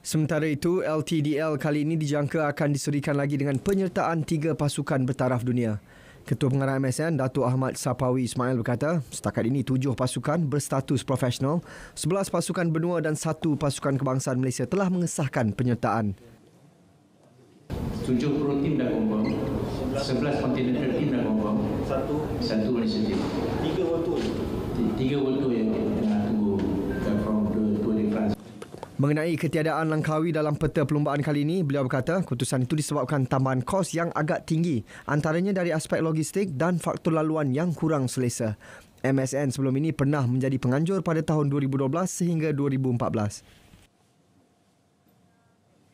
Sementara itu, LTDL kali ini dijangka akan diserikan lagi dengan penyertaan tiga pasukan bertaraf dunia. Ketua Pengarah MSN, Datuk Ahmad Sapawi Ismail berkata, setakat ini tujuh pasukan berstatus profesional, sebelas pasukan benua dan satu pasukan kebangsaan Malaysia telah mengesahkan penyertaan. Tujuh pro tim dah kumpul. Sebelas kontinental tim dah kumpul. Satu. Malaysia tim. Tiga waktu. Tiga waktu yang kita Mengenai ketiadaan Langkawi dalam peta perlumbaan kali ini, beliau berkata keputusan itu disebabkan tambahan kos yang agak tinggi antaranya dari aspek logistik dan faktor laluan yang kurang selesa. MSN sebelum ini pernah menjadi penganjur pada tahun 2012 sehingga 2014.